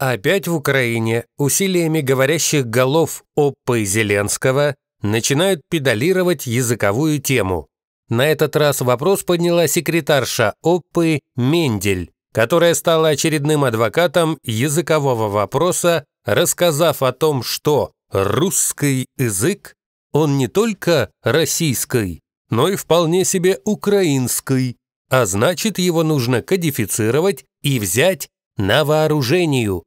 Опять в Украине усилиями говорящих голов Оппы и Зеленского начинают педалировать языковую тему. На этот раз вопрос подняла секретарша Оппы Мендель, которая стала очередным адвокатом языкового вопроса, рассказав о том, что русский язык, он не только российский, но и вполне себе украинский, а значит его нужно кодифицировать и взять на вооружение.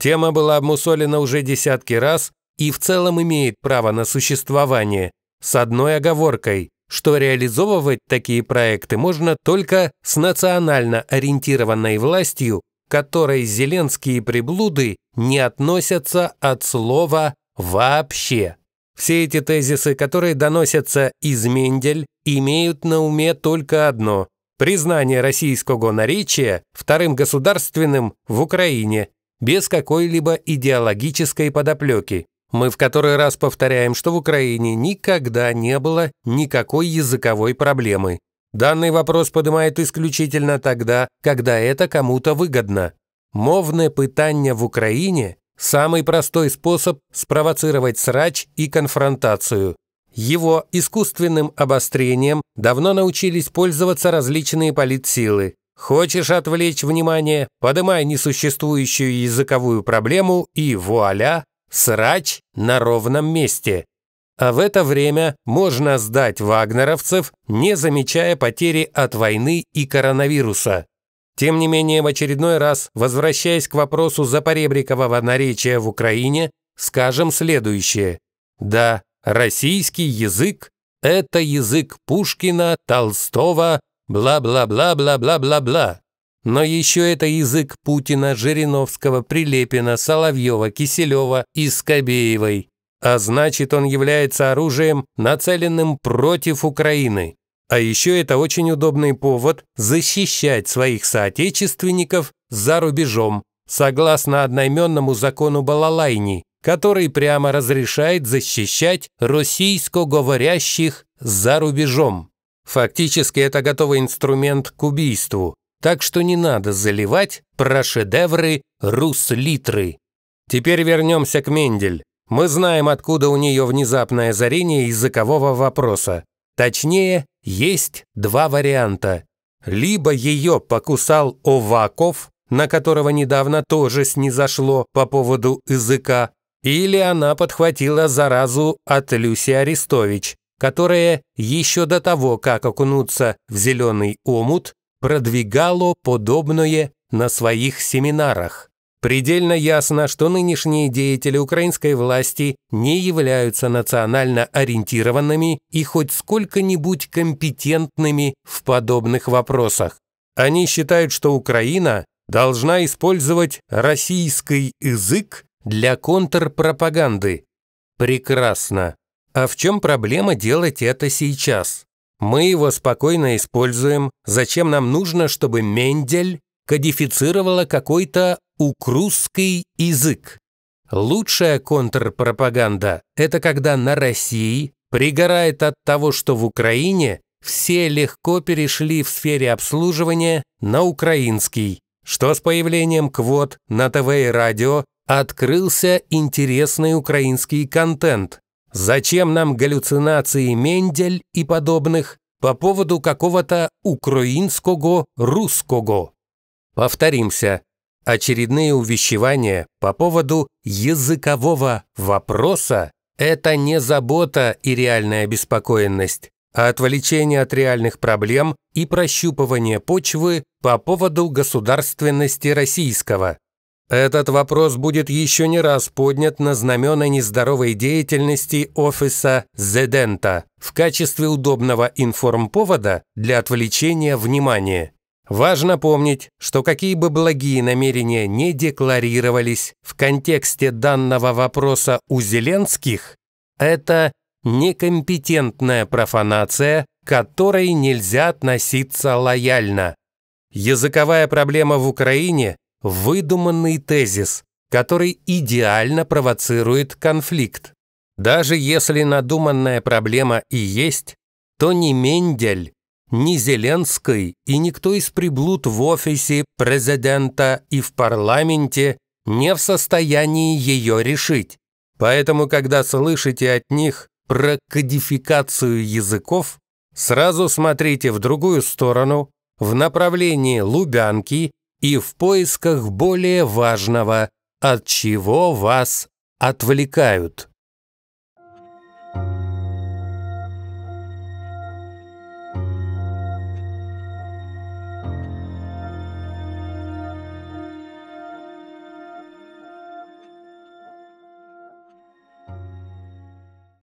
Тема была обмусолена уже десятки раз и в целом имеет право на существование, с одной оговоркой, что реализовывать такие проекты можно только с национально ориентированной властью, которой зеленские приблуды не относятся от слова «вообще». Все эти тезисы, которые доносятся из Мендель, имеют на уме только одно – признание российского наречия вторым государственным в Украине без какой-либо идеологической подоплеки. Мы в который раз повторяем, что в Украине никогда не было никакой языковой проблемы. Данный вопрос поднимает исключительно тогда, когда это кому-то выгодно. Мовное пытание в Украине – самый простой способ спровоцировать срач и конфронтацию. Его искусственным обострением давно научились пользоваться различные политсилы. Хочешь отвлечь внимание, подымай несуществующую языковую проблему и вуаля, срач на ровном месте. А в это время можно сдать вагнеровцев, не замечая потери от войны и коронавируса. Тем не менее, в очередной раз, возвращаясь к вопросу Запоребрикового наречия в Украине, скажем следующее. Да, российский язык – это язык Пушкина, Толстого, Бла-бла-бла-бла-бла-бла-бла. Но еще это язык Путина, Жириновского, Прилепина, Соловьева, Киселева и Скобеевой. А значит, он является оружием, нацеленным против Украины. А еще это очень удобный повод защищать своих соотечественников за рубежом, согласно одноименному закону Балалайни, который прямо разрешает защищать говорящих за рубежом. Фактически это готовый инструмент к убийству, так что не надо заливать про шедевры руслитры. Теперь вернемся к Мендель. Мы знаем, откуда у нее внезапное озарение языкового вопроса. Точнее, есть два варианта. Либо ее покусал Оваков, на которого недавно тоже снизошло по поводу языка, или она подхватила заразу от Люси Арестович, которое еще до того, как окунуться в зеленый омут, продвигало подобное на своих семинарах. Предельно ясно, что нынешние деятели украинской власти не являются национально ориентированными и хоть сколько-нибудь компетентными в подобных вопросах. Они считают, что Украина должна использовать российский язык для контрпропаганды. Прекрасно. А в чем проблема делать это сейчас? Мы его спокойно используем. Зачем нам нужно, чтобы Мендель кодифицировала какой-то укрусский язык? Лучшая контрпропаганда – это когда на России пригорает от того, что в Украине все легко перешли в сфере обслуживания на украинский, что с появлением квот на ТВ и радио открылся интересный украинский контент, Зачем нам галлюцинации Мендель и подобных по поводу какого-то украинского русского? Повторимся. Очередные увещевания по поводу языкового вопроса – это не забота и реальная обеспокоенность, а отвлечение от реальных проблем и прощупывание почвы по поводу государственности российского. Этот вопрос будет еще не раз поднят на знамена нездоровой деятельности офиса Зедента в качестве удобного информповода для отвлечения внимания. Важно помнить, что какие бы благие намерения не декларировались в контексте данного вопроса у Зеленских, это некомпетентная профанация, к которой нельзя относиться лояльно. Языковая проблема в Украине выдуманный тезис, который идеально провоцирует конфликт. Даже если надуманная проблема и есть, то ни Мендель, ни Зеленский и никто из приблуд в офисе президента и в парламенте не в состоянии ее решить. Поэтому, когда слышите от них про кодификацию языков, сразу смотрите в другую сторону, в направлении Лубянки и в поисках более важного, от чего вас отвлекают.